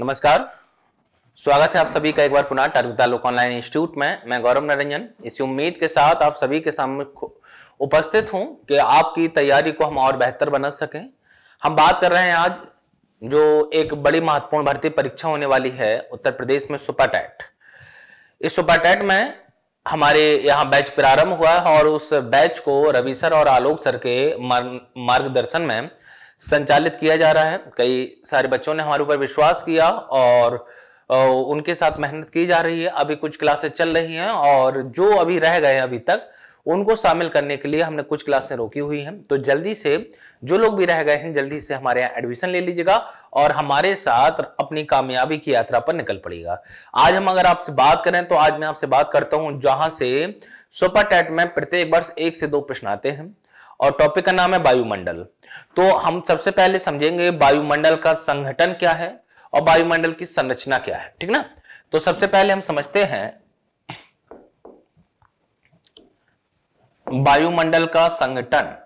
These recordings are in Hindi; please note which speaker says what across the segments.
Speaker 1: नमस्कार स्वागत है आप सभी का एक बार पुनः टारगेटा लोक ऑनलाइन इंस्टीट्यूट में मैं गौरव नरंजन इसी उम्मीद के साथ आप सभी के सामने उपस्थित हूं कि आपकी तैयारी को हम और बेहतर बना सकें हम बात कर रहे हैं आज जो एक बड़ी महत्वपूर्ण भर्ती परीक्षा होने वाली है उत्तर प्रदेश में सुपर टैट इस सुपर टैट में हमारे यहाँ बैच प्रारंभ हुआ है और उस बैच को रवि सर और आलोक सर के मार्गदर्शन में संचालित किया जा रहा है कई सारे बच्चों ने हमारे ऊपर विश्वास किया और उनके साथ मेहनत की जा रही है अभी कुछ क्लासेस चल रही हैं और जो अभी रह गए हैं अभी तक उनको शामिल करने के लिए हमने कुछ क्लासें रोकी हुई हैं तो जल्दी से जो लोग भी रह गए हैं जल्दी से हमारे यहाँ एडमिशन ले लीजिएगा और हमारे साथ अपनी कामयाबी की यात्रा पर निकल पड़ेगा आज हम अगर आपसे बात करें तो आज मैं आपसे बात करता हूँ जहां से सुपर टेट में प्रत्येक वर्ष एक से दो प्रश्न आते हैं और टॉपिक का नाम है वायुमंडल तो हम सबसे पहले समझेंगे वायुमंडल का संगठन क्या है और वायुमंडल की संरचना क्या है ठीक ना तो सबसे पहले हम समझते हैं वायुमंडल का संगठन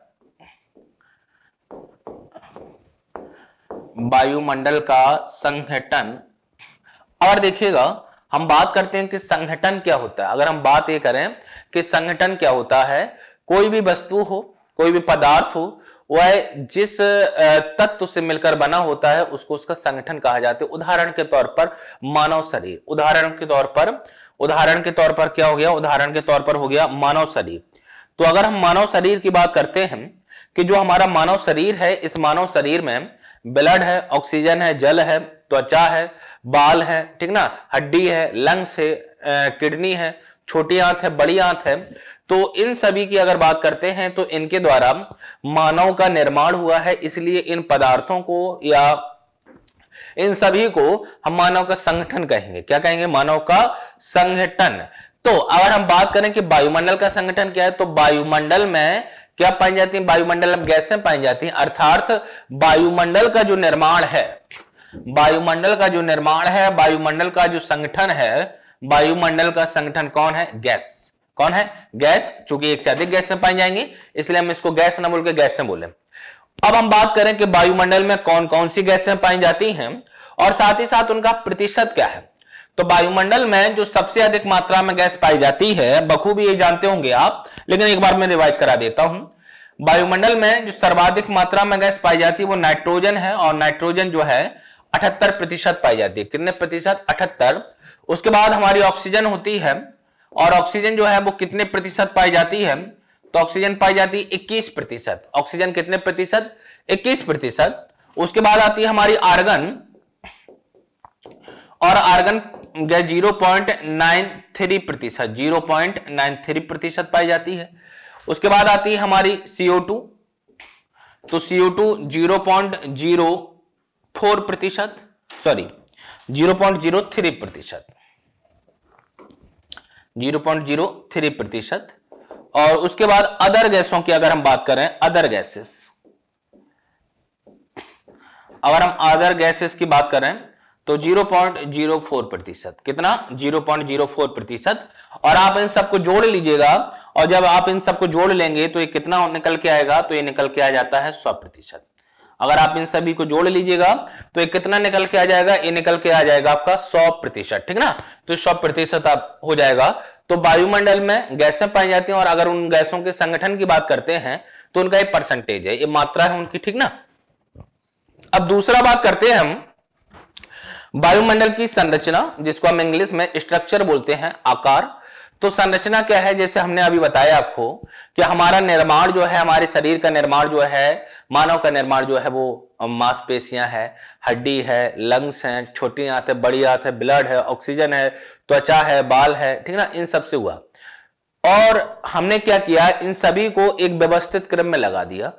Speaker 1: वायुमंडल का संगठन और देखिएगा हम बात करते हैं कि संगठन क्या होता है अगर हम बात ये करें कि संगठन क्या होता है कोई भी वस्तु हो कोई भी पदार्थ हो वह जिस तत्व से मिलकर बना होता है उसको उसका संगठन कहा जाता है उदाहरण के तौर पर मानव शरीर उदाहरण के तौर पर उदाहरण के तौर पर क्या हो गया उदाहरण के तौर पर हो गया मानव शरीर तो अगर हम मानव शरीर की बात करते हैं कि जो हमारा मानव शरीर है इस मानव शरीर में ब्लड है ऑक्सीजन है जल है त्वचा है बाल है ठीक ना हड्डी है लंग्स है किडनी है छोटी आंत है बड़ी आंत है तो इन सभी की अगर बात करते हैं तो इनके द्वारा मानव का निर्माण हुआ है इसलिए इन पदार्थों को या इन सभी को हम मानव का संगठन कहेंगे क्या कहेंगे मानव का संगठन तो अगर हम बात करें कि वायुमंडल का संगठन क्या है तो वायुमंडल में क्या पाई जाती है वायुमंडल में गैसें पाई जाती हैं अर्थात वायुमंडल का जो निर्माण है वायुमंडल का जो निर्माण है वायुमंडल का जो संगठन है वायुमंडल का संगठन कौन है गैस कौन है गैस चूंकि एक से अधिक गैस पाई जाएंगी इसलिए हम इसको गैस ना बोल के में बोले अब हम बात करें कि वायुमंडल में कौन कौन सी गैसें पाई जाती हैं और साथ ही साथ उनका प्रतिशत क्या है तो वायुमंडल में जो सबसे अधिक मात्रा में गैस पाई जाती है बखूबी ये जानते होंगे आप लेकिन एक बार मैं रिवाइज करा देता हूं वायुमंडल में जो सर्वाधिक मात्रा में गैस पाई जाती है वो नाइट्रोजन है और नाइट्रोजन जो है अठहत्तर प्रतिशत पाई जाती है कितने प्रतिशत अठहत्तर उसके बाद हमारी ऑक्सीजन होती है और ऑक्सीजन जो है वो कितने प्रतिशत पाई जाती है तो ऑक्सीजन पाई जाती है इक्कीस प्रतिशत ऑक्सीजन कितने प्रतिशत इक्कीस प्रतिशत उसके बाद आती है हमारी आर्गन और argon zero point nine three प्रतिशत जीरो पॉइंट नाइन थ्री प्रतिशत पाई जाती है उसके बाद आती है हमारी सीओ टू तो CO two zero point zero four प्रतिशत sorry zero point zero three प्रतिशत 0.03 प्रतिशत और उसके बाद अदर गैसों की अगर हम बात करें अदर गैसेस अगर हम अदर गैसेस की बात करें तो 0.04 प्रतिशत कितना 0.04 प्रतिशत और आप इन सबको जोड़ लीजिएगा और जब आप इन सबको जोड़ लेंगे तो ये कितना निकल के आएगा तो ये निकल के आ जाता है सौ प्रतिशत अगर आप इन सभी को जोड़ लीजिएगा तो ये कितना निकल के आ जाएगा ये निकल के आ जाएगा आपका सौ प्रतिशत ठीक ना तो सौ प्रतिशत आप हो जाएगा तो वायुमंडल में गैसें पाई जाती हैं और अगर उन गैसों के संगठन की बात करते हैं तो उनका एक परसेंटेज है ये मात्रा है उनकी ठीक ना अब दूसरा बात करते हैं हम वायुमंडल की संरचना जिसको हम इंग्लिश में स्ट्रक्चर बोलते हैं आकार तो संरचना क्या है जैसे हमने अभी बताया आपको कि हमारा निर्माण जो है हमारे शरीर का निर्माण जो है मानव का निर्माण जो है वो मांसपेशियां है हड्डी है लंग्स हैं छोटी आंत है बड़ी आंत है ब्लड है ऑक्सीजन है त्वचा है बाल है ठीक है ना इन सब से हुआ और हमने क्या किया इन सभी को एक व्यवस्थित क्रम में लगा दिया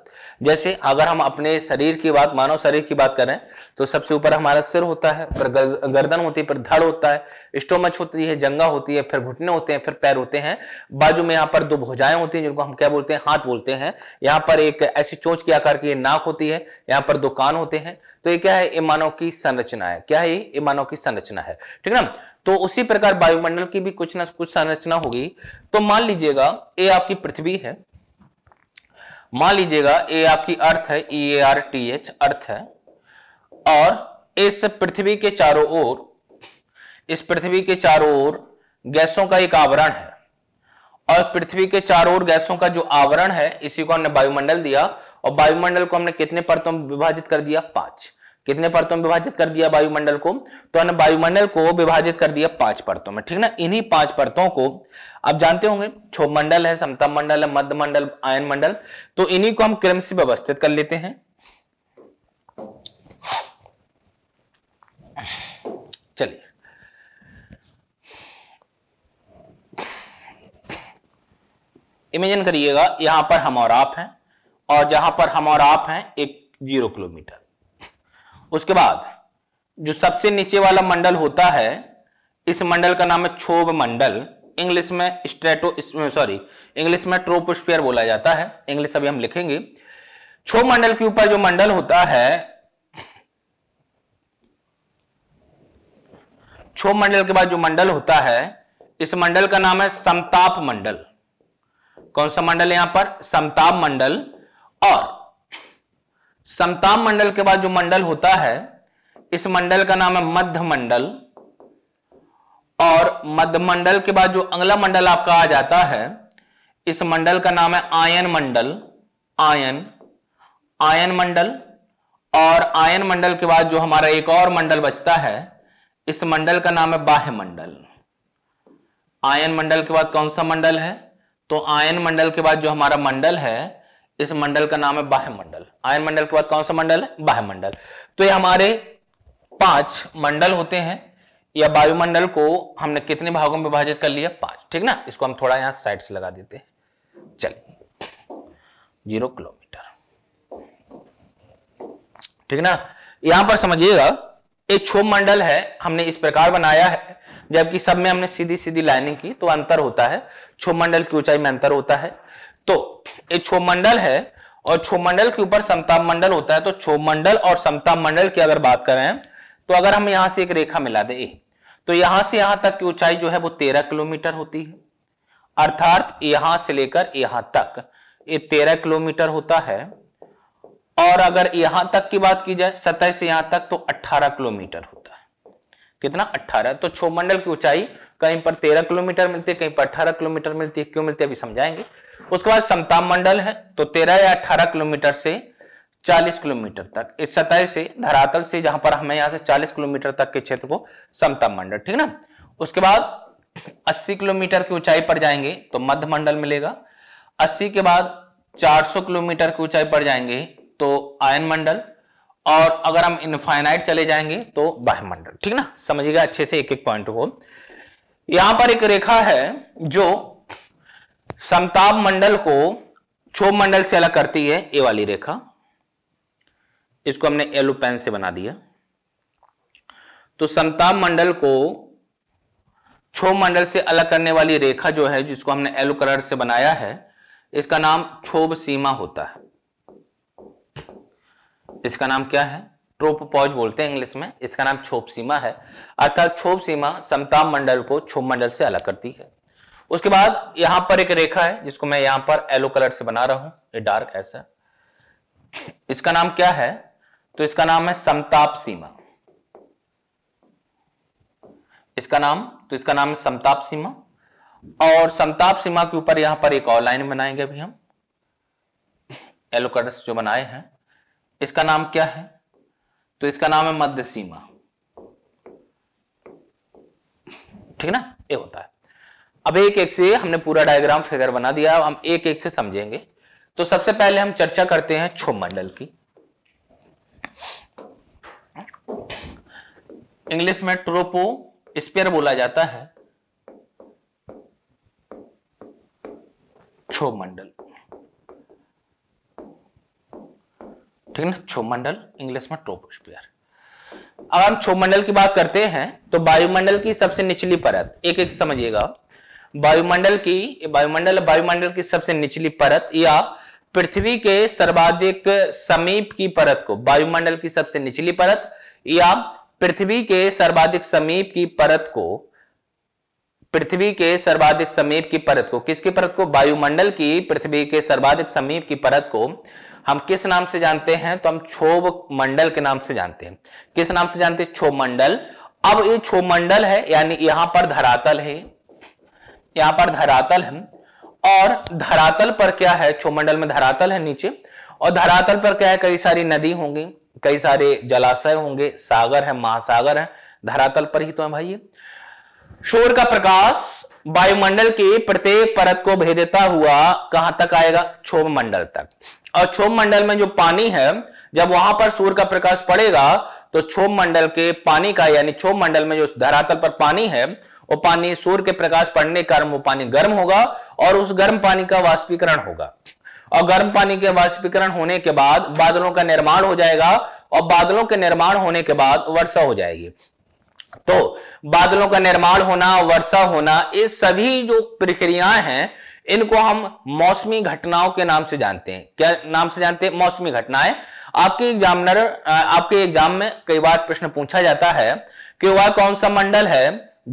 Speaker 1: जैसे अगर हम अपने शरीर की बात मानव शरीर की बात करें तो सबसे ऊपर हमारा सिर होता है फिर गर्दन होती है फिर धड़ होता है स्टोमच होती है जंगा होती है फिर घुटने होते हैं फिर पैर होते हैं बाजू में यहाँ पर दो भुजाएं होती हैं जिनको हम क्या बोलते हैं हाथ बोलते हैं यहाँ पर एक ऐसी चोच के आकार की नाक होती है यहाँ पर दो कान होते हैं तो ये क्या है ये मानव की संरचना है क्या है ये मानव की संरचना है ठीक है ना तो उसी प्रकार वायुमंडल की भी कुछ ना कुछ संरचना होगी तो मान लीजिएगा ये आपकी पृथ्वी है मान लीजिएगा ए आपकी अर्थ है E A R T H earth है और इस पृथ्वी के चारों ओर इस पृथ्वी के चारों ओर गैसों का एक आवरण है और पृथ्वी के चारों ओर गैसों का जो आवरण है इसी को हमने वायुमंडल दिया और वायुमंडल को हमने कितने परतों में विभाजित कर दिया पांच कितने परतों में विभाजित कर दिया वायुमंडल को तो हमने वायुमंडल को विभाजित कर दिया पांच परतों में ठीक ना इन्हीं पांच परतों को आप जानते होंगे क्षोभ मंडल है समतम मंडल है मध्य मंडल आयन मंडल तो इन्हीं को हम क्रम से व्यवस्थित कर लेते हैं चलिए इमेजिन करिएगा यहां पर हम और आप हैं और जहां पर हम और आप हैं एक जीरो किलोमीटर उसके बाद जो सबसे नीचे वाला मंडल होता है इस मंडल का नाम है क्षोभ मंडल इंग्लिश में स्ट्रेटो सॉरी इंग्लिश में ट्रोपोस्फियर बोला जाता है इंग्लिश अभी हम लिखेंगे क्षोभ मंडल के ऊपर जो मंडल होता है क्षोभ मंडल के बाद जो मंडल होता है इस मंडल का नाम है समताप मंडल कौन सा मंडल है यहां पर समताप मंडल और समताप मंडल के बाद जो मंडल होता है इस मंडल का नाम है मध्य मंडल और मध्य मंडल के बाद जो अगला मंडल आपका आ जाता है इस मंडल का नाम है आयन मंडल आयन आयन मंडल और आयन मंडल के बाद जो हमारा एक और मंडल बचता है इस मंडल का नाम है बाह्य मंडल आयन मंडल के बाद कौन सा मंडल है तो आयन मंडल के बाद जो हमारा मंडल है इस मंडल का नाम है बाह्य मंडल आयन मंडल के बाद कौन सा मंडल है बाह्य मंडल तो ये हमारे पांच मंडल होते हैं या वायुमंडल को हमने कितने भागों में विभाजित कर लिया पांच ठीक ना इसको हम थोड़ा यहां साइड से लगा देते हैं चल जीरो किलोमीटर ठीक ना यहां पर समझिएगा एक क्षोभ मंडल है हमने इस प्रकार बनाया है जबकि सब में हमने सीधी सीधी लाइनिंग की तो अंतर होता है क्षोभ मंडल की ऊंचाई में अंतर होता है तो एक छोमंडल है और छोमंडल के ऊपर समताप मंडल होता है तो छोमंडल और समताप मंडल की अगर बात करें तो अगर हम यहां से एक रेखा मिला दे तो यहां से यहां तक की ऊंचाई जो है वो तेरह किलोमीटर होती है अर्थात यहां से लेकर यहां तक ये तेरह किलोमीटर होता है और अगर यहां तक की बात की जाए सतह से यहां तक तो अट्ठारह किलोमीटर होता है कितना अट्ठारह तो छोमंडल की ऊंचाई कहीं पर तेरह किलोमीटर मिलती है कहीं पर अट्ठारह किलोमीटर मिलती है क्यों मिलती है अभी समझाएंगे उसके बाद समताप मंडल है तो तेरह या अठारह किलोमीटर से चालीस किलोमीटर तक इस सतह से धरातल से जहां पर हमें यहां से चालीस किलोमीटर तक के क्षेत्र को समताप मंडल ठीक ना उसके बाद अस्सी किलोमीटर की ऊंचाई पर जाएंगे तो मध्य मंडल मिलेगा अस्सी के बाद 400 किलोमीटर की ऊंचाई पर जाएंगे तो आयन मंडल और अगर हम इनफाइनाइट चले जाएंगे तो वायुमंडल ठीक ना समझिएगा अच्छे से एक एक पॉइंट को यहां पर एक रेखा है जो समताप मंडल को क्षोभ मंडल से अलग करती है ये वाली रेखा इसको हमने एलो पेन से बना दिया तो समताप मंडल को क्षोभ मंडल से अलग करने वाली रेखा जो है जिसको हमने एलो कलर से बनाया है इसका नाम क्षोभ सीमा होता है इसका नाम क्या है ट्रोपोपॉज बोलते हैं इंग्लिश में इसका नाम क्षोभ सीमा है अर्थात क्षोभ सीमा समताप मंडल को क्षोभ मंडल से अलग करती है उसके बाद यहां पर एक रेखा है जिसको मैं यहां पर येलो कलर से बना रहा हूं ये डार्क ऐसा इसका नाम क्या है तो इसका नाम है समताप सीमा इसका नाम तो इसका नाम है समताप सीमा और समताप सीमा के ऊपर यहां पर एक और लाइन बनाएंगे अभी हम येलो कलर जो बनाए हैं इसका नाम क्या है तो इसका नाम है मध्य सीमा ठीक ना ये होता है अब एक एक से हमने पूरा डायग्राम फिगर बना दिया हम एक एक से समझेंगे तो सबसे पहले हम चर्चा करते हैं छो मंडल की इंग्लिश में ट्रोपो स्पेयर बोला जाता है छो मंडल ठीक ना छो मंडल इंग्लिश में ट्रोपोस्फीयर अब हम छो मंडल की बात करते हैं तो वायुमंडल की सबसे निचली परत एक एक समझिएगा वायुमंडल की वायुमंडल वायुमंडल की सबसे निचली परत या पृथ्वी के सर्वाधिक समीप की परत को वायुमंडल की सबसे निचली परत या पृथ्वी के सर्वाधिक समीप की परत को पृथ्वी के सर्वाधिक समीप की परत को किसकी परत को वायुमंडल की पृथ्वी के सर्वाधिक समीप की परत को हम किस नाम से जानते हैं तो हम क्षोभ मंडल के नाम से जानते हैं किस नाम से जानते हैं क्षोभ मंडल अब ये क्षोभ मंडल है यानी यहां पर धरातल है यहां पर धरातल है और धरातल पर क्या है चौमंडल में धरातल है नीचे और धरातल पर क्या है कई सारी नदी होंगी कई सारे जलाशय होंगे सागर है महासागर है धरातल पर ही तो है भाई ये शोर का प्रकाश वायुमंडल की प्रत्येक परत को भेदता हुआ कहां तक आएगा क्षोभ मंडल तक और क्षोभ मंडल में जो पानी है जब वहां पर सूर्य का प्रकाश पड़ेगा तो क्षोभ मंडल के पानी का यानी क्षोभ मंडल में जो धरातल पर पानी है और पानी सूर्य के प्रकाश पड़ने के कारण वो पानी गर्म होगा और उस गर्म पानी का वाष्पीकरण होगा और गर्म पानी के वाष्पीकरण होने के बाद बादलों का निर्माण हो जाएगा और बादलों के निर्माण होने के बाद वर्षा हो जाएगी तो बादलों का निर्माण होना वर्षा होना ये सभी जो प्रक्रियाएं हैं इनको हम मौसमी घटनाओं के नाम से जानते हैं क्या नाम से जानते हैं मौसमी घटनाएं आपके एग्जामिनर आपके एग्जाम में कई बार प्रश्न पूछा जाता है कि वह कौन सा मंडल है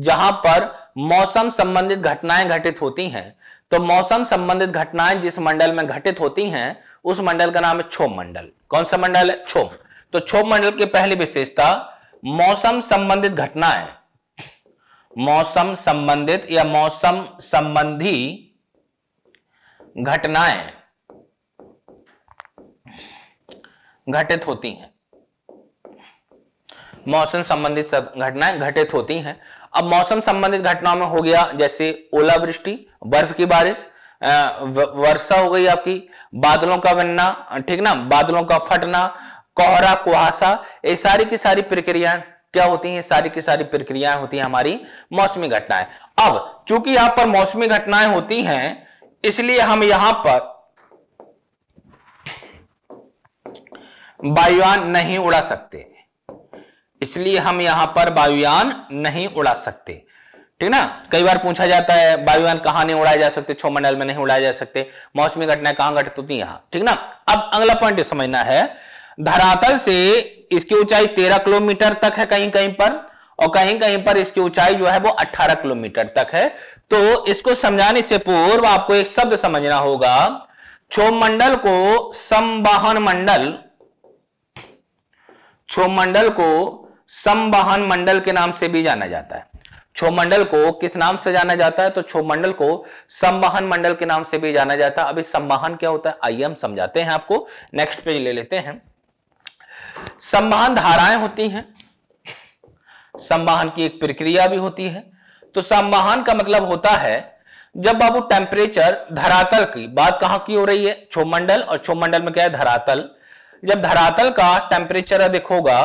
Speaker 1: जहां पर मौसम संबंधित घटनाएं घटित होती हैं तो मौसम संबंधित घटनाएं जिस मंडल में घटित होती हैं उस मंडल का नाम है क्षोभ मंडल कौन सा मंडल है क्षोभ तो क्षोभ मंडल की पहली विशेषता मौसम संबंधित घटनाएं मौसम संबंधित या मौसम संबंधी घटनाएं घटित होती हैं मौसम संबंधित सब घटनाएं घटित होती हैं अब मौसम संबंधित घटनाओं में हो गया जैसे ओलावृष्टि बर्फ की बारिश वर्षा हो गई आपकी बादलों का बनना ठीक ना बादलों का फटना कोहरा कुहासा ये सारी की सारी प्रक्रियाएं क्या होती हैं सारी की सारी प्रक्रियाएं होती हैं हमारी मौसमी घटनाएं अब चूंकि यहां पर मौसमी घटनाएं होती हैं इसलिए हम यहां पर वायुयान नहीं उड़ा सकते इसलिए हम यहां पर वायुयान नहीं उड़ा सकते ठीक ना कई बार पूछा जाता है वायुयान कहां नहीं उड़ाए जा सकते छो मंडल में नहीं उड़ाए जा सकते मौसमी घटनाएं कहां घटित होती यहां ठीक ना अब अगला पॉइंट समझना है धरातल से इसकी ऊंचाई तेरह किलोमीटर तक है कहीं कहीं पर और कहीं कहीं पर इसकी ऊंचाई जो है वो अट्ठारह किलोमीटर तक है तो इसको समझाने से पूर्व आपको एक शब्द समझना होगा क्षोभ मंडल को संवाहन मंडल क्षोभ मंडल को संवाहन मंडल के नाम से भी जाना जाता है मंडल को किस नाम से जाना जाता है तो छोमंडल को संवाहन मंडल के नाम से भी जाना जाता है अभी संवाहन क्या होता है आइए हम समझाते हैं आपको नेक्स्ट पेज ले लेते हैं संवाहन धाराएं होती हैं संवाहन की एक प्रक्रिया भी होती है तो संवाहन का मतलब होता है जब बाबू टेम्परेचर धरातल की बात कहां की हो रही है मंडल और मंडल में क्या है धरातल जब धरातल का टेम्परेचर अधिक होगा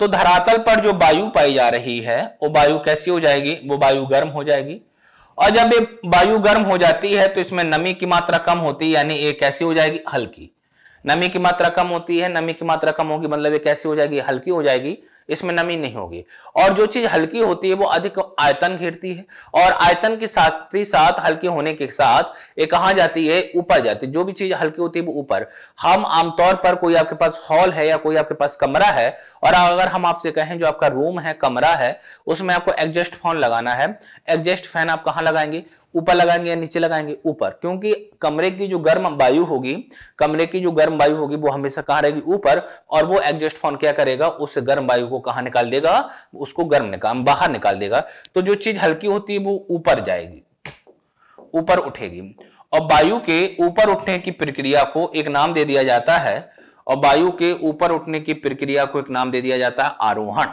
Speaker 1: तो धरातल पर जो वायु पाई जा रही है वो वायु कैसी हो जाएगी वो वायु गर्म हो जाएगी और जब ये वायु गर्म हो जाती है तो इसमें नमी की मात्रा कम होती है यानी ये कैसी हो जाएगी हल्की नमी की मात्रा कम होती है नमी की मात्रा कम होगी मतलब ये कैसी हो जाएगी हल्की हो जाएगी इसमें नमी नहीं होगी और जो चीज हल्की होती है वो अधिक आयतन घेरती है और आयतन के साथ ही साथ हल्की होने के साथ ये कहा जाती है ऊपर जाती है जो भी चीज हल्की होती है वो ऊपर हम आमतौर पर कोई आपके पास हॉल है या कोई आपके पास कमरा है और अगर हम आपसे कहें जो आपका रूम है कमरा है उसमें आपको एग्जस्ट फोन लगाना है एग्जस्ट फैन आप कहाँ लगाएंगे ऊपर लगाएंगे या नीचे लगाएंगे ऊपर क्योंकि कमरे की जो गर्म वायु होगी कमरे की जो गर्म वायु होगी वो हमेशा कहाँ रहेगी ऊपर और वो एग्जस्ट फॉन क्या करेगा उस गर्म वायु को कहाँ निकाल देगा उसको गर्म निकाल बाहर निकाल देगा तो जो चीज हल्की होती है वो ऊपर जाएगी ऊपर उठेगी और वायु के ऊपर उठने की प्रक्रिया को एक नाम दे दिया जाता है और वायु के ऊपर उठने की प्रक्रिया को एक नाम दे दिया जाता है आरोहण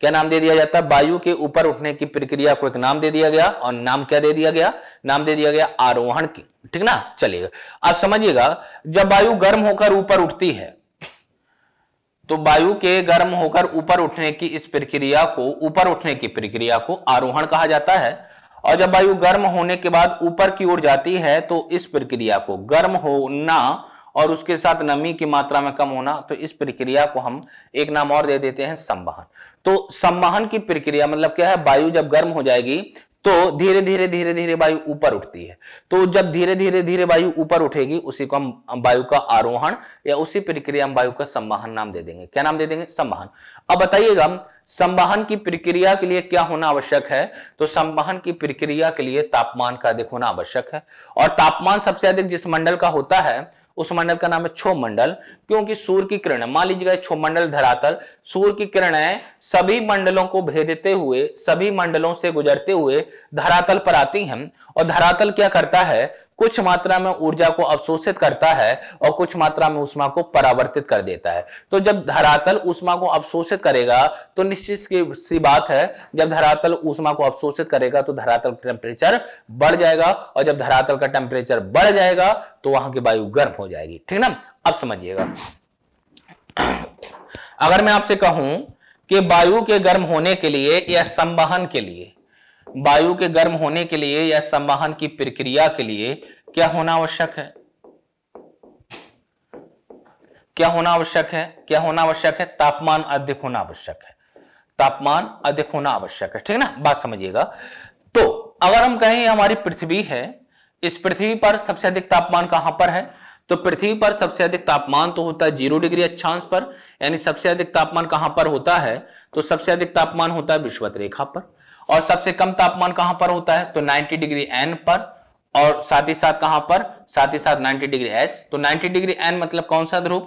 Speaker 1: क्या नाम दे दिया जाता है वायु के ऊपर उठने की प्रक्रिया को एक नाम दे दिया गया और नाम क्या दे दिया गया नाम दे दिया गया आरोहण की ठीक ना चलेगा आप समझिएगा जब वायु गर्म होकर ऊपर उठती है तो वायु के गर्म होकर ऊपर उठने की इस प्रक्रिया को ऊपर उठने की प्रक्रिया को आरोहण कहा जाता है और जब वायु गर्म होने के बाद ऊपर की ओर जाती है तो इस प्रक्रिया को गर्म होना और उसके साथ नमी की मात्रा में कम होना तो इस प्रक्रिया को हम एक नाम और दे देते हैं संवहन तो संवहन की प्रक्रिया मतलब क्या है वायु जब गर्म हो जाएगी तो धीरे धीरे धीरे धीरे वायु ऊपर उठती है तो जब धीरे धीरे धीरे वायु ऊपर उठेगी उसी को हम वायु का आरोहण या उसी प्रक्रिया हम वायु का संवाहन नाम दे देंगे क्या नाम दे देंगे संवाहन अब बताइएगा संवाहन की प्रक्रिया के लिए क्या होना आवश्यक है तो संवाहन की प्रक्रिया के लिए तापमान का अधिक होना आवश्यक है और तापमान सबसे अधिक जिस मंडल का होता है उस मंडल का नाम है छो मंडल क्योंकि सूर्य की किरण मान लीजिएगा छो मंडल धरातल सूर्य की है सभी मंडलों को भेदते हुए सभी मंडलों से गुजरते हुए धरातल पर आती हैं और धरातल क्या करता है कुछ मात्रा में ऊर्जा को अवशोषित करता है और कुछ मात्रा में उष्मा को परावर्तित कर देता है तो जब धरातल उष्मा को अवशोषित करेगा तो निश्चित सी बात है जब धरातल उष्मा को अवशोषित करेगा तो धरातल का टेम्परेचर बढ़ जाएगा और जब धरातल का टेम्परेचर बढ़ जाएगा तो वहां की वायु गर्म हो जाएगी ठीक ना अब समझिएगा अगर मैं आपसे कहूं कि वायु के गर्म होने के लिए या संवहन के लिए वायु के गर्म होने के लिए या संवाहन की प्रक्रिया के लिए क्या होना आवश्यक है क्या होना आवश्यक है क्या होना आवश्यक है तापमान अधिक होना आवश्यक है तापमान अधिक होना आवश्यक है ठीक है ना बात समझिएगा तो अगर हम कहें हमारी पृथ्वी है इस पृथ्वी पर सबसे अधिक तापमान कहां पर है तो पृथ्वी पर सबसे अधिक तापमान तो होता है जीरो डिग्री अक्षांश पर यानी सबसे अधिक तापमान कहां पर होता है तो सबसे अधिक तापमान होता है विश्वत रेखा पर और सबसे कम तापमान कहां पर होता है तो 90 डिग्री एन पर और साथ ही साथ कहां पर साथ ही साथ 90 डिग्री एस तो 90 डिग्री एन मतलब कौन सा ध्रुव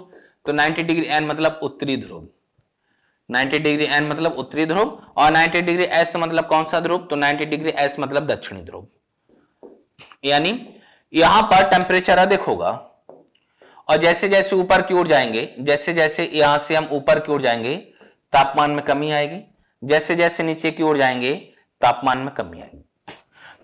Speaker 1: तो 90 डिग्री एन मतलब उत्तरी ध्रुव 90 डिग्री एन मतलब उत्तरी ध्रुव और 90 डिग्री एस मतलब कौन सा ध्रुव तो 90 डिग्री एस मतलब दक्षिणी ध्रुव यानी यहां पर टेम्परेचर अधिक होगा और जैसे जैसे ऊपर की ओर जाएंगे जैसे जैसे यहां से हम ऊपर की ओर जाएंगे तापमान में कमी आएगी जैसे जैसे नीचे की ओर जाएंगे तापमान में कमी आएगी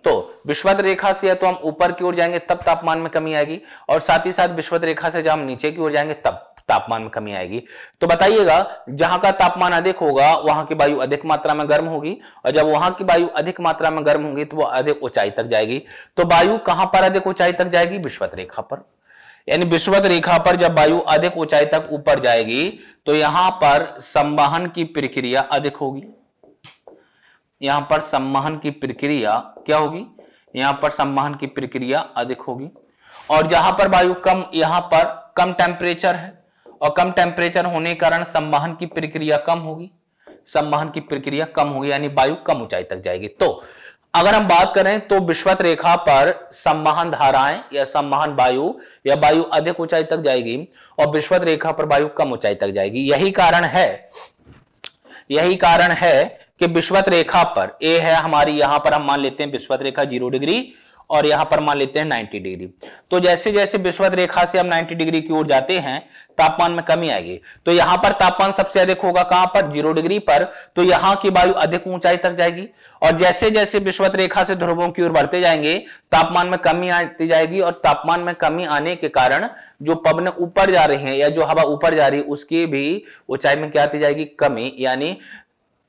Speaker 1: तो विश्वत रेखा से या तो हम ऊपर की ओर जाएंगे तब तापमान में कमी आएगी और साथ ही साथ विश्वत रेखा से जब हम नीचे की ओर जाएंगे तब तापमान में कमी आएगी तो बताइएगा जहां का तापमान अधिक होगा वहां की वायु अधिक मात्रा में गर्म होगी और जब वहां की वायु अधिक मात्रा में गर्म होगी तो वह अधिक ऊंचाई तक जाएगी तो वायु कहां पर अधिक ऊंचाई तक जाएगी विश्वत रेखा पर यानी विश्वत रेखा पर जब वायु अधिक ऊंचाई तक ऊपर जाएगी तो यहां पर संवाहन की प्रक्रिया अधिक होगी यहां पर सम्मान की प्रक्रिया क्या होगी यहां पर सम्मान की प्रक्रिया अधिक होगी और जहां पर वायु कम यहां पर कम टेम्परेचर है और कम टेम्परेचर होने के कारण सम्मान की प्रक्रिया कम होगी सम्मान की प्रक्रिया कम होगी यानी वायु कम ऊंचाई तक जाएगी तो अगर हम बात करें तो विश्वत रेखा पर सम्मान धाराएं या सम्मान वायु या वायु अधिक ऊंचाई तक जाएगी और विश्वत रेखा पर वायु कम ऊंचाई तक जाएगी यही कारण है यही कारण है कि विश्वत रेखा पर ए है हमारी यहां पर हम मान लेते हैं विश्वत रेखा जीरो डिग्री और यहां पर मान लेते हैं 90 डिग्री तो जैसे जैसे विश्वत रेखा से हम 90 डिग्री की ओर जाते हैं तापमान में कमी आएगी तो यहां पर तापमान सबसे अधिक होगा कहां पर जीरो डिग्री पर तो यहां की वायु अधिक ऊंचाई तक जाएगी और जैसे जैसे विश्वत रेखा से ध्रुवों की ओर बढ़ते जाएंगे तापमान में कमी आती जाएगी और तापमान में कमी आने के कारण जो पवन ऊपर जा रहे हैं या जो हवा ऊपर जा रही है उसकी भी ऊंचाई में क्या आती जाएगी कमी यानी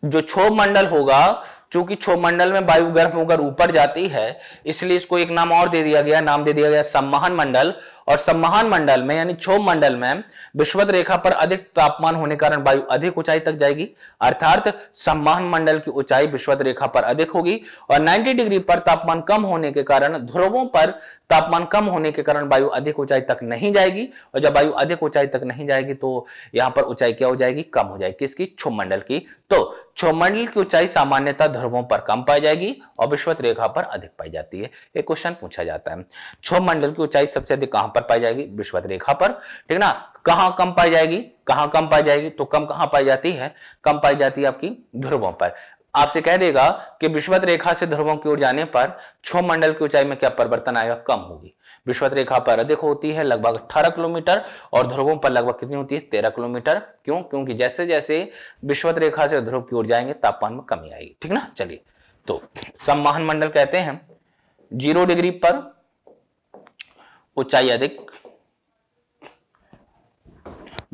Speaker 1: जो क्षोभ मंडल होगा चूंकि क्षोभ मंडल में वायु गर्म होकर ऊपर जाती है इसलिए इसको एक नाम और दे दिया गया नाम दे दिया गया सम्मान मंडल और सम्मान मंडल में यानी क्षोभ मंडल में विश्वत रेखा पर अधिक तापमान होने के कारण वायु अधिक ऊंचाई तक जाएगी अर्थात सम्मान मंडल की ऊंचाई विश्वत रेखा पर अधिक होगी और 90 डिग्री पर तापमान कम होने के कारण ध्रुवों पर तापमान कम होने के कारण वायु अधिक ऊंचाई तक नहीं जाएगी और जब वायु अधिक ऊंचाई तक नहीं जाएगी तो यहां पर ऊंचाई क्या हो जाएगी कम हो जाएगी किसकी क्षोभ मंडल की तो क्षोभ मंडल की ऊंचाई सामान्यतः ध्रुवों पर कम पाई जाएगी और विश्वत रेखा पर अधिक पाई जाती है एक क्वेश्चन पूछा जाता है क्षोभ मंडल की ऊंचाई सबसे अधिक कहां पर पाई जाएगी विश्वत रेखा पर ठीक ना कहाँ कम पाई जाएगी कहां कम पाई जाएगी तो कम कहां पाई जाती है कम पाई जाती है आपकी ध्रुवों पर आपसे कह देगा कि विश्वत रेखा से ध्रुवों की ओर जाने पर छो मंडल की ऊंचाई में क्या परिवर्तन आएगा कम होगी विश्वत रेखा पर अधिक होती है लगभग 18 किलोमीटर और ध्रुवों पर लगभग कितनी होती है 13 किलोमीटर क्यों क्योंकि जैसे जैसे विश्वत रेखा से ध्रुव की ओर जाएंगे तापमान में कमी आएगी ठीक ना चलिए तो सम्मान मंडल कहते हैं जीरो डिग्री पर ऊंचाई अधिक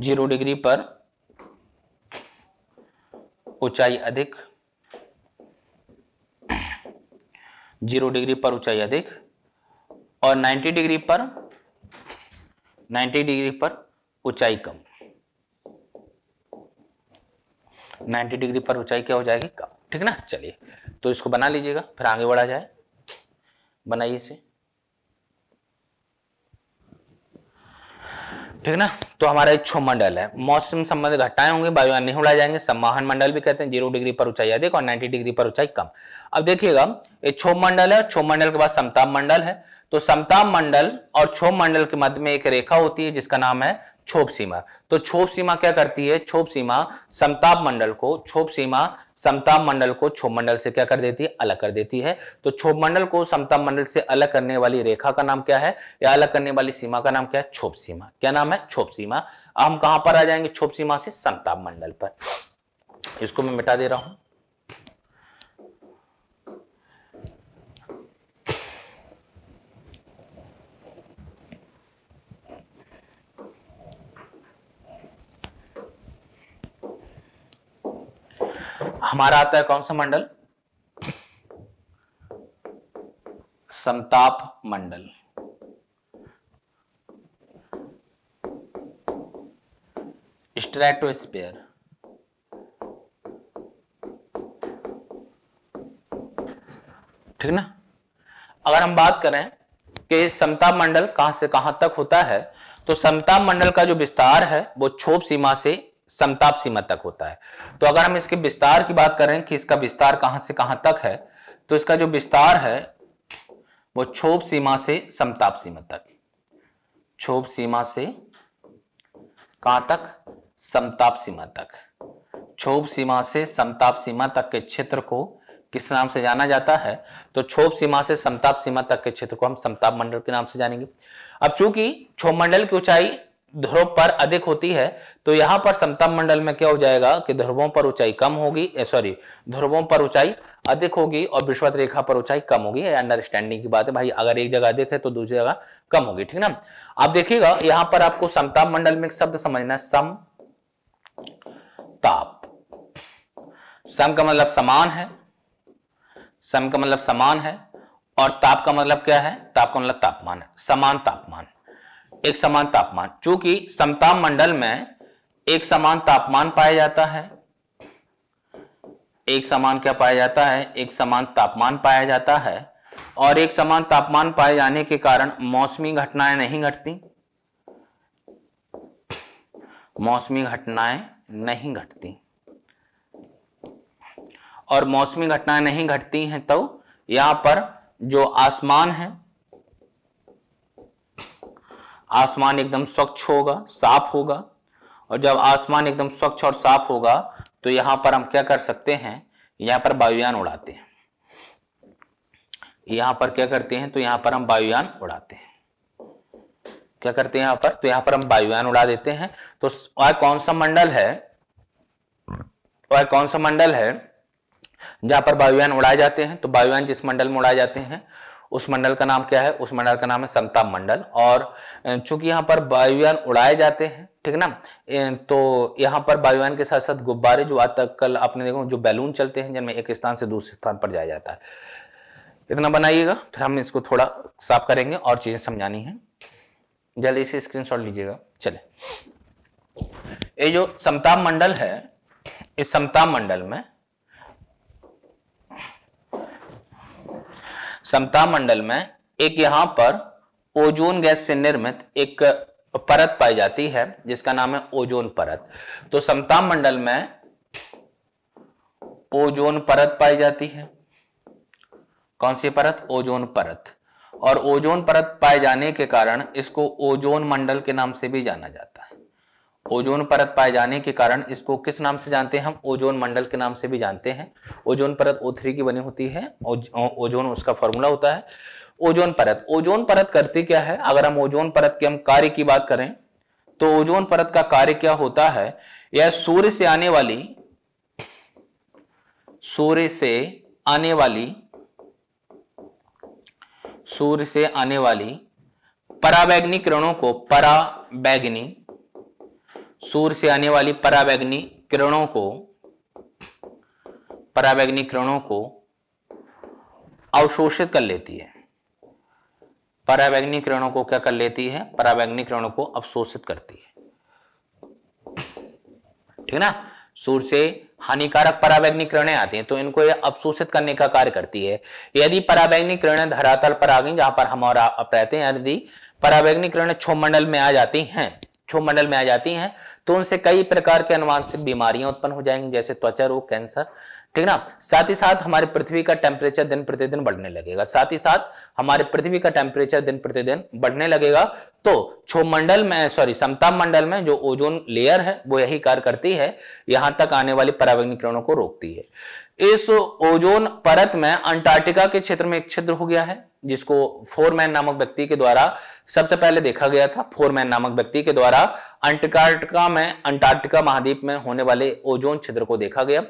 Speaker 1: जीरो डिग्री पर ऊंचाई अधिक जीरो डिग्री पर ऊंचाई अधिक और 90 डिग्री पर 90 डिग्री पर ऊंचाई कम 90 डिग्री पर ऊंचाई क्या हो जाएगी कम ठीक ना चलिए तो इसको बना लीजिएगा फिर आगे बढ़ा जाए बनाइए इसे ठीक ना तो हमारा एक क्षोभ मंडल है मौसम संबंधित घटनाएं होंगी वायुयान नहीं उड़ाए जाएंगे सम्माहन मंडल भी कहते हैं जीरो डिग्री पर ऊंचाई अधिक और नाइन्टी डिग्री पर ऊंचाई कम अब देखिएगा ये क्षोभ मंडल है क्षोभ मंडल के बाद समताप मंडल है तो समताप मंडल और क्षोभ मंडल के मध्य में एक रेखा होती है जिसका नाम है क्षोभ सीमा तो क्षोभ सीमा क्या करती है क्षोभ सीमा समताप मंडल को क्षोभ सीमा समताप मंडल को क्षोभ मंडल से क्या कर देती है अलग कर देती है तो क्षोभ मंडल को समताप मंडल से अलग करने वाली रेखा का नाम क्या है या अलग करने वाली सीमा का नाम क्या है क्षोभ सीमा क्या नाम है क्षोभ सीमा हम कहां पर आ जाएंगे क्षोभ सीमा से समताप मंडल पर इसको मैं मिटा दे रहा हूं हमारा आता है कौन सा मंडल संताप मंडल स्पेयर ठीक ना अगर हम बात करें कि समताप मंडल कहां से कहां तक होता है तो समताप मंडल का जो विस्तार है वो क्षोभ सीमा से समताप सीमा तक होता है तो अगर हम इसके विस्तार की बात करें कि इसका विस्तार कहां से कहां तक है तो इसका जो विस्तार है वो क्षोभ सीमा से समताप सीमा तक क्षोभ सीमा से कहां तक समताप सीमा तक क्षोभ सीमा से समताप सीमा तक के क्षेत्र को किस नाम से जाना जाता है तो क्षोभ सीमा से समताप सीमा तक के क्षेत्र को हम समताप मंडल के नाम से जानेंगे अब चूंकि क्षोभ मंडल की ऊंचाई ध्रुव पर अधिक होती है तो यहां पर समतम मंडल में क्या हो जाएगा कि ध्रुवों पर ऊंचाई कम होगी सॉरी ध्रुवों पर ऊंचाई अधिक होगी और विश्वत रेखा पर ऊंचाई कम होगी अंडरस्टैंडिंग की बात है भाई अगर एक जगह अधिक है तो दूसरी जगह कम होगी ठीक ना आप देखिएगा यहां पर आपको समताप मंडल में एक शब्द समझना है सम ताप सम का मतलब समान है सम का मतलब समान है और ताप का मतलब क्या है ताप का मतलब तापमान है समान तापमान एक समान तापमान चूंकि समताप मंडल में एक समान तापमान पाया जाता है एक समान क्या पाया जाता है एक समान तापमान पाया जाता है और एक समान तापमान पाए जाने के कारण मौसमी घटनाएं नहीं घटती मौसमी घटनाएं नहीं घटती और मौसमी घटनाएं नहीं घटती हैं तो यहां पर जो आसमान है आसमान एकदम स्वच्छ होगा साफ होगा और जब आसमान एकदम स्वच्छ और साफ होगा तो यहां पर हम क्या कर सकते हैं यहां पर वायुयान उड़ाते हैं यहां पर क्या करते हैं तो यहां पर हम वायुयान उड़ाते हैं क्या करते हैं यहां पर तो यहां पर हम वायुयान उड़ा देते हैं तो वह कौन सा मंडल है वह कौन सा मंडल है जहां पर वायुयान उड़ाए जाते हैं तो वायुयान जिस मंडल में उड़ाए जाते हैं उस मंडल का नाम क्या है उस मंडल का नाम है संताप मंडल और चूंकि यहाँ पर वायुयान उड़ाए जाते हैं ठीक ना तो यहाँ पर वायुयान के साथ साथ गुब्बारे जो आज कल आपने देखो जो बैलून चलते हैं जिनमें एक स्थान से दूसरे स्थान पर जाया जाता है इतना बनाइएगा फिर हम इसको थोड़ा साफ करेंगे और चीज़ें समझानी है जल्दी से शॉट लीजिएगा चले ये जो समताप मंडल है इस समताप मंडल में समता मंडल में एक यहां पर ओजोन गैस से निर्मित एक परत पाई जाती है जिसका नाम है ओजोन परत तो समता मंडल में ओजोन परत पाई जाती है कौन सी परत ओजोन परत और ओजोन परत पाए जाने के कारण इसको ओजोन मंडल के नाम से भी जाना जाता है ओजोन परत पाए जाने के कारण इसको किस नाम से जानते हैं हम ओजोन मंडल के नाम से भी जानते हैं ओजोन परत ओ थ्री की बनी होती है ओजोन उसका फॉर्मूला होता है ओजोन परत ओजोन परत करते क्या है अगर हम ओजोन परत के हम कार्य की बात करें तो ओजोन परत का कार्य क्या होता है यह सूर्य से आने वाली सूर्य से आने वाली सूर्य से आने वाली पराबैग्नि किरणों को पराबैग्नि सूर्य से आने वाली पराबैग्नि किरणों को पराबैग्नि किरणों को अवशोषित कर लेती है पराबैग्नि किरणों को क्या कर लेती है पराबैग्नि किरणों को अवशोषित करती है ठीक है ना सूर्य से हानिकारक पराबैग्नि किरणें आती हैं तो इनको ये अवशोषित करने का कार्य करती है यदि पराबैग्नि किरणें धरातल पर आ गई जहां पर हम और रहते हैं यदि पराबैग्नि किरणें मंडल में आ जाती हैं मंडल में आ जाती हैं तो उनसे कई प्रकार के अनुवांशिक बीमारियां उत्पन्न हो जाएंगी जैसे त्वचा रोग कैंसर ठीक ना साथ ही साथ हमारे पृथ्वी का टेम्परेचर दिन प्रतिदिन बढ़ने लगेगा साथ ही साथ हमारे पृथ्वी का टेम्परेचर दिन प्रतिदिन बढ़ने लगेगा तो मंडल में सॉरी समताप मंडल में जो ओजोन लेयर है वो यही कार्य करती है यहां तक आने वाली परावैज्ञानिक किरणों को रोकती है इस ओजोन परत में अंटार्कटिका के क्षेत्र में एक छिद्र हो गया है जिसको फोरमैन नामक व्यक्ति के द्वारा सबसे पहले देखा गया था फोरमैन नामक व्यक्ति के द्वारा अंटार्कटिका में अंटार्कटिका महाद्वीप में होने वाले ओजोन छिद्र को देखा गया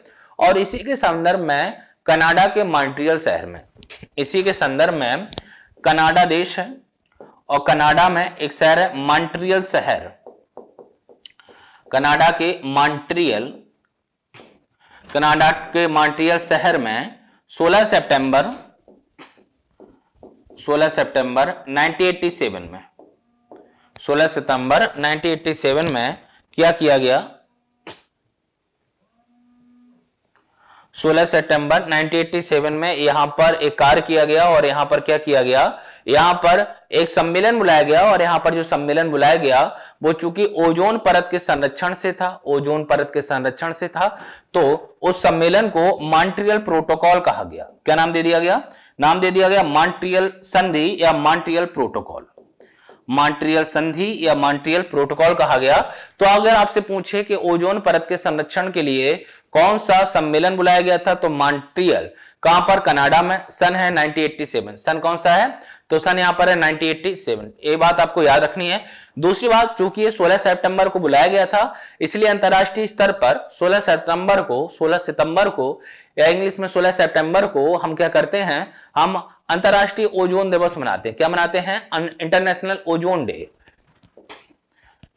Speaker 1: और इसी के संदर्भ में कनाडा के मॉन्ट्रियल शहर में इसी के संदर्भ में कनाडा देश है और कनाडा में एक शहर है मॉन्ट्रियल शहर कनाडा के मॉन्ट्रियल कनाडा के मॉन्ट्रियल शहर में 16 सितंबर 16 सितंबर 1987 में 16 सितंबर 1987 में क्या किया गया 16 सितंबर 1987 में यहां पर एक कार्य किया गया और यहां पर क्या किया गया यहां पर एक सम्मेलन बुलाया गया और यहाँ पर जो सम्मेलन बुलाया गया वो चूंकि ओजोन परत के संरक्षण से था ओजोन परत के संरक्षण से था तो उस सम्मेलन को मॉन्ट्रियल प्रोटोकॉल कहा गया क्या नाम दे दिया गया नाम दे दिया गया मॉन्ट्रियल संधि या मॉन्ट्रियल प्रोटोकॉल मॉन्ट्रियल संधि या मॉन्ट्रियल प्रोटोकॉल कहा गया तो अगर आपसे पूछे कि ओजोन परत के संरक्षण के लिए कौन सा सम्मेलन बुलाया गया था तो मॉन्ट्रियल कहां पर कनाडा में सन है 1987 सन कौन सा है तो सन यहां पर है 1987 ये बात आपको याद रखनी है दूसरी बात चूंकि ये 16 सितंबर को बुलाया गया था इसलिए अंतरराष्ट्रीय स्तर पर 16 सितंबर को 16 सितंबर को या इंग्लिश में 16 सितंबर को हम क्या करते हैं हम अंतरराष्ट्रीय ओजोन दिवस मनाते हैं क्या मनाते हैं इंटरनेशनल ओजोन डे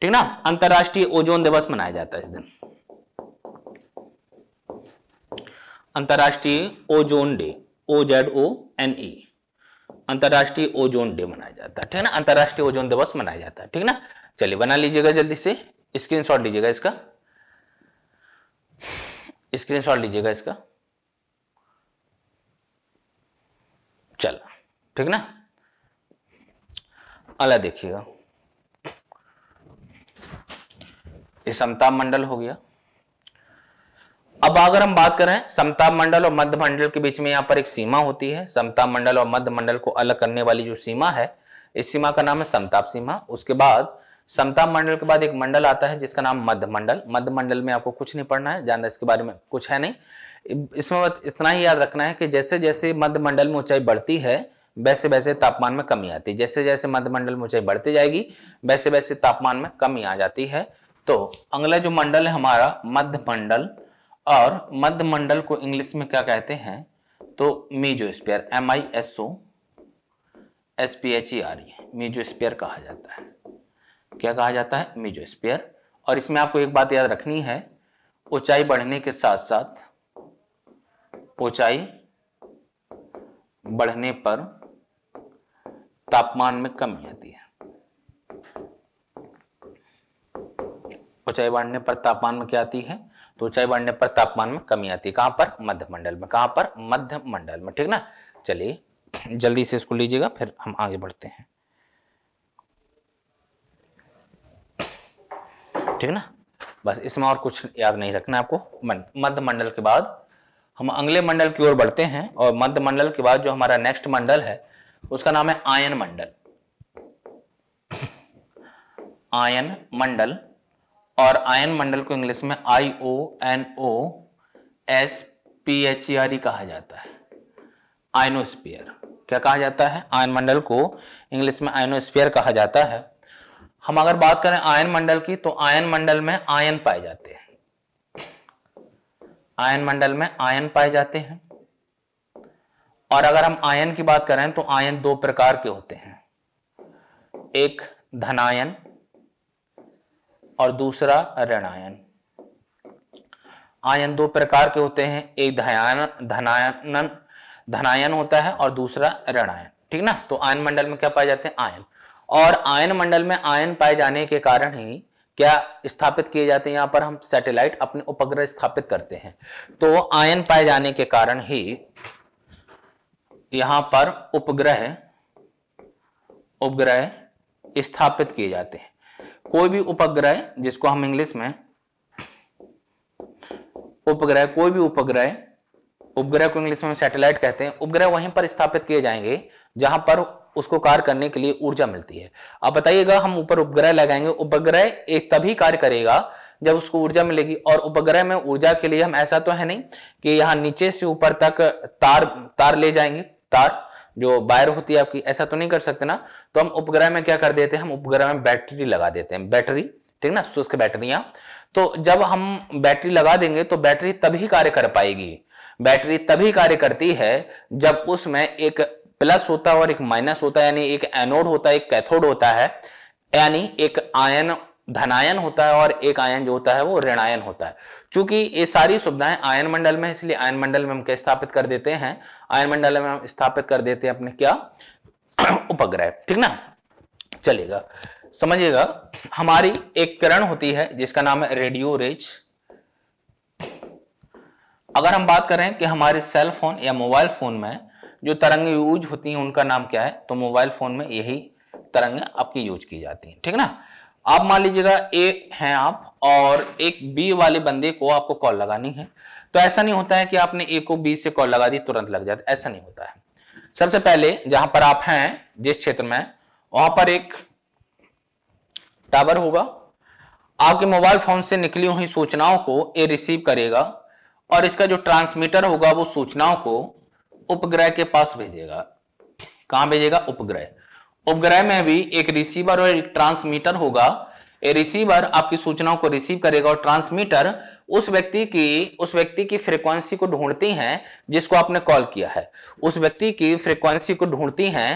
Speaker 1: ठीक ना अंतर्राष्ट्रीय ओजोन दिवस मनाया जाता है इस दिन अंतर्राष्ट्रीय ozone day O Z O N E अंतर्राष्ट्रीय ओजोन डे मनाया जाता है ठीक है ना अंतर्राष्ट्रीय ओजोन दिवस मनाया जाता है ठीक ना चलिए बना लीजिएगा जल्दी से स्क्रीन शॉट लीजिएगा इसका स्क्रीन शॉट लीजिएगा इसका चलो ठीक ना अला देखिएगा समता मंडल हो गया अब अगर हम बात करें समताप मंडल और मध्य मंडल के बीच में यहाँ पर एक सीमा होती है समताप मंडल और मध्य मंडल को अलग करने वाली जो सीमा है इस सीमा का नाम है समताप सीमा उसके बाद समताप मंडल के बाद एक मंडल आता है जिसका नाम मध्य मंडल मध्य मंडल में आपको कुछ नहीं पढ़ना है जानना इसके बारे में कुछ है नहीं इसमें बस इतना ही याद रखना है कि जैसे जैसे मध्य मंडल में ऊंचाई बढ़ती है वैसे वैसे तापमान में कमी आती है जैसे जैसे मध्य मंडल में ऊंचाई बढ़ती जाएगी वैसे वैसे तापमान में कमी आ जाती है तो अगला जो मंडल है हमारा मध्य मंडल और मध्य मंडल को इंग्लिश में क्या कहते हैं तो mesosphere M I S O S P H E e R e, mesosphere कहा जाता है क्या कहा जाता है मीजो स्पेयर और इसमें आपको एक बात याद रखनी है ऊंचाई बढ़ने के साथ साथ ऊंचाई बढ़ने पर तापमान में कमी आती है ऊंचाई बढ़ने पर तापमान में क्या आती है तो ऊंचाई बढ़ने पर तापमान में कमी आती है कहां पर मध्य मंडल में कहां पर मध्य मंडल में ठीक ना चलिए जल्दी से इसको लीजिएगा फिर हम आगे बढ़ते हैं ठीक ना बस इसमें और कुछ याद नहीं रखना आपको मध्य मंडल के बाद हम अगले मंडल की ओर बढ़ते हैं और मध्य मंडल के बाद जो हमारा नेक्स्ट मंडल है उसका नाम है आयन मंडल आयन मंडल और आयन मंडल को इंग्लिश में I O N O S P H E R E कहा जाता है आयनोस्पियर क्या कहा जाता है आयन मंडल को इंग्लिश में आयनोस्पियर कहा जाता है हम अगर बात करें आयन मंडल की तो आयन मंडल में आयन पाए जाते हैं आयन मंडल में आयन पाए जाते हैं और अगर हम आयन की बात करें तो आयन दो प्रकार के होते हैं एक धनायन और दूसरा ऋण आयन आयन दो प्रकार के होते हैं एक धयान धनायन धनायन होता है और दूसरा ऋण आयन ठीक ना तो आयन मंडल में क्या पाए जाते हैं आयन और आयन मंडल में आयन पाए जाने के कारण ही क्या स्थापित किए जाते हैं यहां पर हम सैटेलाइट अपने उपग्रह स्थापित करते हैं तो आयन पाए जाने के कारण ही यहां पर उपग्रह उपग्रह स्थापित किए जाते हैं कोई भी उपग्रह जिसको हम इंग्लिश में उपग्रह कोई भी उपग्रह उपग्रह को इंग्लिश में सैटेलाइट कहते हैं उपग्रह वहीं पर स्थापित किए जाएंगे जहां पर उसको कार्य करने के लिए ऊर्जा मिलती है अब बताइएगा हम ऊपर उपग्रह लगाएंगे उपग्रह एक तभी कार्य करेगा जब उसको ऊर्जा मिलेगी और उपग्रह में ऊर्जा के लिए हम ऐसा तो है नहीं कि यहाँ नीचे से ऊपर तक तार तार ले जाएंगे तार जो बायर होती है आपकी ऐसा तो नहीं कर सकते ना तो हम उपग्रह में क्या कर देते हैं हम उपग्रह में बैटरी लगा देते हैं बैटरी ठीक ना शुष्क बैटरियां तो जब हम बैटरी लगा देंगे तो बैटरी तभी कार्य कर पाएगी बैटरी तभी कार्य करती है जब उसमें एक प्लस होता है और एक माइनस होता है यानी एक एनोड होता है एक कैथोड होता है यानी एक आयन धनायन होता है और एक आयन जो होता है वो ऋणायन होता है चूंकि ये सारी सुविधाएं आयन मंडल में इसलिए आयन मंडल में हम क्या स्थापित कर देते हैं आयन मंडल में हम स्थापित कर देते हैं अपने क्या उपग्रह ठीक ना चलेगा समझिएगा हमारी एक किरण होती है जिसका नाम है रेडियो रेज अगर हम बात करें कि हमारे सेल फोन या मोबाइल फोन में जो तरंग यूज होती हैं उनका नाम क्या है तो मोबाइल फोन में यही तरंग आपकी यूज की जाती है ठीक ना आप मान लीजिएगा ए हैं आप और एक बी वाले बंदे को आपको कॉल लगानी है तो ऐसा नहीं होता है कि आपने ए को बी से कॉल लगा दी तुरंत लग जाता ऐसा नहीं होता है सबसे पहले जहां पर आप हैं जिस क्षेत्र में वहां पर एक टावर होगा आपके मोबाइल फोन से निकली हुई सूचनाओं को ए रिसीव करेगा और इसका जो ट्रांसमीटर होगा वो सूचनाओं को उपग्रह के पास भेजेगा कहां भेजेगा उपग्रह उपग्रह में भी एक रिसीवर और एक ट्रांसमीटर होगा ए रिसीवर आपकी सूचनाओं को रिसीव करेगा और ट्रांसमीटर उस व्यक्ति की उस व्यक्ति की फ्रीक्वेंसी को ढूंढती हैं जिसको आपने कॉल किया है उस व्यक्ति की फ्रीक्वेंसी को ढूंढती हैं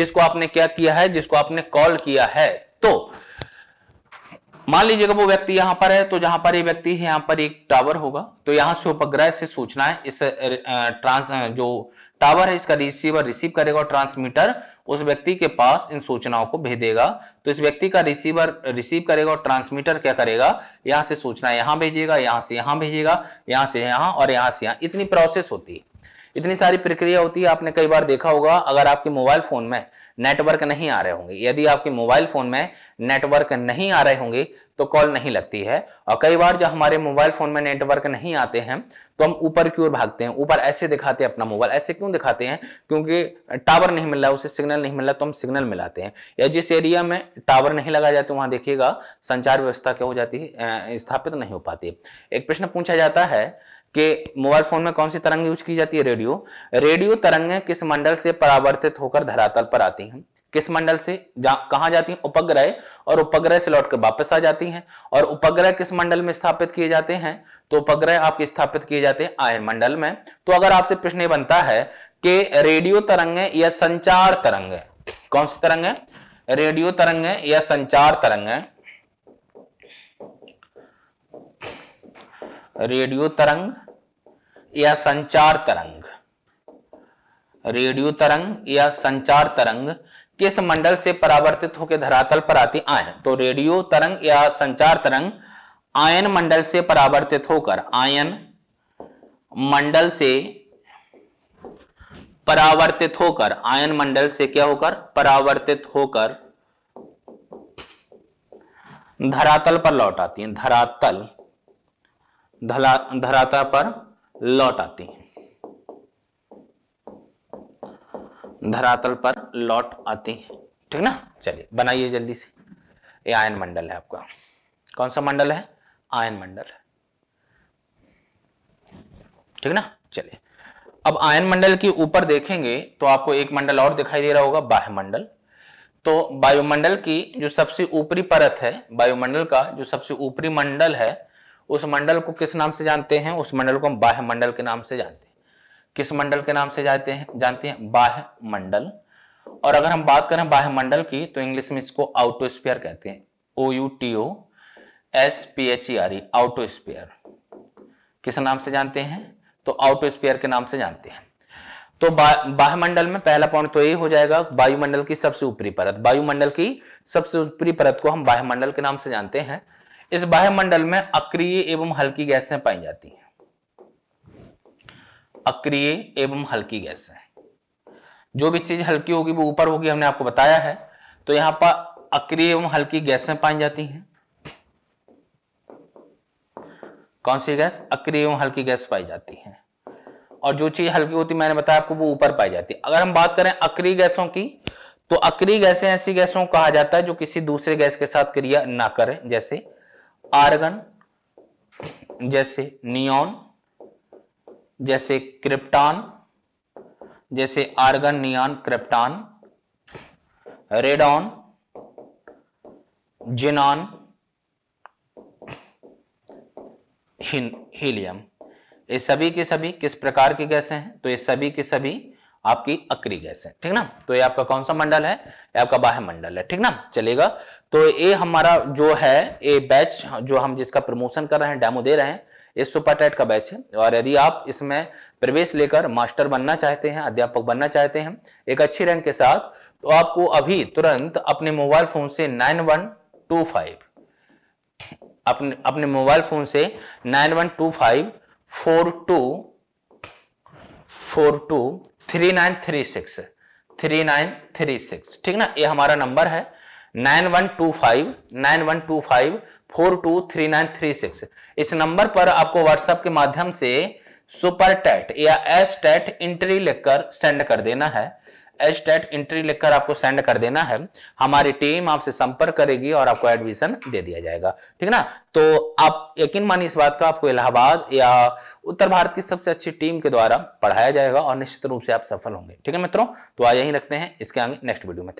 Speaker 1: जिसको आपने क्या किया है जिसको आपने कॉल किया है तो मान लीजिएगा वो व्यक्ति यहां पर है तो जहां पर ये व्यक्ति है यहां पर एक टावर होगा तो यहां से उपग्रह से है इस ट्रांस जो टावर है इसका रिसीवर रिसीव करेगा और ट्रांसमीटर उस व्यक्ति के पास इन सूचनाओं को भेजेगा तो इस व्यक्ति का रिसीवर रिसीव करेगा और ट्रांसमीटर क्या करेगा यहाँ से सूचना यहाँ भेजेगा यहाँ से यहाँ भेजेगा यहाँ से यहाँ और यहाँ से यहाँ इतनी प्रोसेस होती है इतनी सारी प्रक्रिया होती है आपने कई बार देखा होगा अगर आपके मोबाइल फोन में नेटवर्क नहीं आ रहे होंगे यदि आपके मोबाइल फोन में नेटवर्क नहीं आ रहे होंगे तो कॉल नहीं लगती है और कई बार जब हमारे मोबाइल फोन में नेटवर्क नहीं आते हैं तो हम ऊपर की ओर भागते हैं ऊपर ऐसे दिखाते हैं अपना मोबाइल ऐसे क्यों दिखाते हैं क्योंकि टावर नहीं मिल रहा उसे सिग्नल नहीं मिल रहा तो हम सिग्नल मिलाते हैं या जिस एरिया में टावर नहीं लगाए जाते वहां देखिएगा संचार व्यवस्था क्या हो जाती है स्थापित नहीं हो पाती एक प्रश्न पूछा जाता है कि मोबाइल फोन में कौन सी तरंग यूज की जाती है रेडियो रेडियो तरंगे किस मंडल से परावर्तित होकर धरातल पर आती हैं किस मंडल से जा, कहा जाती हैं उपग्रह और उपग्रह से लौटकर वापस आ जाती हैं और उपग्रह किस मंडल में स्थापित किए जाते हैं तो उपग्रह आपके स्थापित किए जाते हैं आय मंडल में तो अगर आपसे प्रश्न बनता है कि रेडियो तरंगें या संचार तरंग कौन सी तरंग है रेडियो तरंग या संचार है रेडियो तरंग या संचार तरंग रेडियो तरंग या संचार तरंग किस मंडल से परावर्तित होकर धरातल पर आती आयन तो रेडियो तरंग या संचार तरंग आयन मंडल से परावर्तित होकर आयन मंडल से परावर्तित होकर आयन मंडल से क्या होकर परावर्तित होकर धरातल पर लौट आती है धरातल धला धराता पर लौट आती हैं धरातल पर लौट आती हैं ठीक ना चलिए बनाइए जल्दी से ये आयन मंडल है आपका कौन सा मंडल है आयन मंडल है ठीक ना चलिए अब आयन मंडल के ऊपर देखेंगे तो आपको एक मंडल और दिखाई दे रहा होगा मंडल तो वायुमंडल की जो सबसे ऊपरी परत है वायुमंडल का जो सबसे ऊपरी मंडल है उस मंडल को किस नाम से जानते हैं उस मंडल को हम बाह्य मंडल के नाम से जानते हैं किस मंडल के नाम से जाते हैं जानते हैं बाह्य मंडल और अगर हम बात करें बाह्य मंडल की तो इंग्लिश में इसको आउटोस्फीयर कहते हैं O U T O S P H E R E outosphere किस नाम से जानते हैं तो आउटोस्पियर के नाम से जानते हैं तो मंडल में पहला पॉइंट तो यही हो जाएगा वायुमंडल की सबसे ऊपरी परत वायुमंडल की सबसे ऊपरी परत को हम मंडल के नाम से जानते हैं इस वायुमंडल में अक्रिय एवं हल्की गैसें पाई जाती हैं अक्रिय एवं हल्की गैसें जो भी चीज हल्की होगी वो ऊपर होगी हमने आपको बताया है तो यहां पर अक्रिय एवं हल्की गैसें पाई जाती हैं कौन सी गैस अक्रिय एवं हल्की गैस पाई जाती है और जो चीज हल्की होती मैंने बताया आपको वो ऊपर पाई जाती है अगर हम बात करें अक्रिय गैसों की तो अक्रिय गैसें ऐसी गैसों को कहा जाता है जो किसी दूसरे गैस के साथ क्रिया ना करें जैसे आर्गन जैसे नियॉन जैसे क्रिप्टान जैसे argon neon krypton radon xenon helium ये सभी के सभी किस प्रकार की गैसें हैं तो ये सभी के सभी आपकी अक्री गैस है ठीक ना तो ये आपका कौन सा मंडल है ये आपका बाह्य मंडल है ठीक ना चलेगा तो ये हमारा जो है ये बैच जो हम जिसका प्रमोशन कर रहे हैं डेमो दे रहे हैं ये सुपरटेट का बैच है और यदि आप इसमें प्रवेश लेकर मास्टर बनना चाहते हैं अध्यापक बनना चाहते हैं एक अच्छी रैंक के साथ तो आपको अभी तुरंत अपने मोबाइल फोन से नाइन वन टू फाइव अपने अपने मोबाइल फोन से nine one two five four two four two three nine three six three nine three six ठीक ना ये हमारा नंबर है nine one two five nine one two five four two three nine three six इस नंबर पर आपको व्हाट्सएप के माध्यम से सुपर टैट या एस टैट इंट्री लिखकर सेंड कर देना है एच टेट इंट्री लिखकर आपको सेंड कर देना है हमारी टीम आपसे संपर्क करेगी और आपको एडमिशन दे दिया जाएगा ठीक है ना तो आप यकीन मानिए इस बात का आपको इलाहाबाद या उत्तर भारत की सबसे अच्छी टीम के द्वारा पढ़ाया जाएगा और निश्चित रूप से आप सफल होंगे ठीक है मित्रों तो आज यही रखते हैं इसके आगे नेक्स्ट वीडियो में